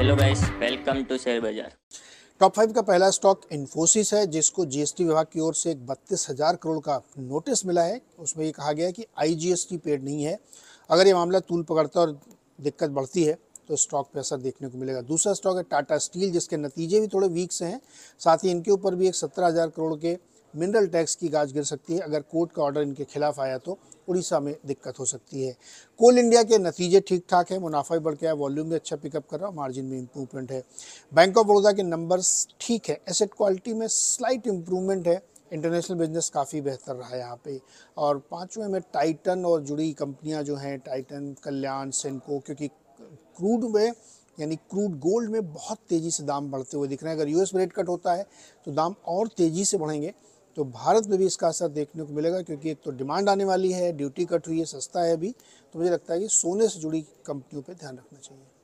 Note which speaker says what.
Speaker 1: hello guys welcome to share bazaar
Speaker 2: top five का पहला stock Infosys है जिसको जीएसटी विभाग की ओर से एक बत्तीस हज़ार करोड़ का नोटिस मिला है उसमें ये कहा गया है कि आईजीएसटी पेड नहीं है अगर ये मामला तूल पकड़ता और दिक्कत बढ़ती है तो स्टॉक पे असर देखने को मिलेगा दूसरा स्टॉक है टाटा स्टील जिसके नतीजे भी थोड़े वीक से हैं साथ ही इनके ऊपर भी एक सत्रह हज़ार करोड़ के मिनरल टैक्स की गाज गिर सकती है अगर कोर्ट का ऑर्डर इनके खिलाफ आया तो उड़ीसा में दिक्कत हो सकती है कोल इंडिया के नतीजे ठीक ठाक है मुनाफा भी बढ़ गया है वॉल्यूम भी अच्छा पिकअप कर रहा है मार्जिन में इंप्रूवमेंट है बैंक ऑफ बड़ौदा के नंबर्स ठीक है एसेट क्वालिटी में स्लाइट इंप्रूवमेंट है इंटरनेशनल बिजनेस काफ़ी बेहतर रहा है यहाँ पे और पाँचवें में टाइटन और जुड़ी कंपनियाँ जो हैं टाइटन कल्याण सेंको क्योंकि
Speaker 1: क्रूड
Speaker 2: में यानी क्रूड गोल्ड में बहुत तेज़ी से दाम बढ़ते हुए दिख रहे हैं अगर यूएस रेट कट होता है तो दाम और तेज़ी से बढ़ेंगे तो भारत में भी इसका असर देखने को मिलेगा क्योंकि एक तो डिमांड आने वाली है ड्यूटी कट हुई है सस्ता है अभी तो मुझे लगता है कि सोने से जुड़ी कंपनियों पर ध्यान रखना चाहिए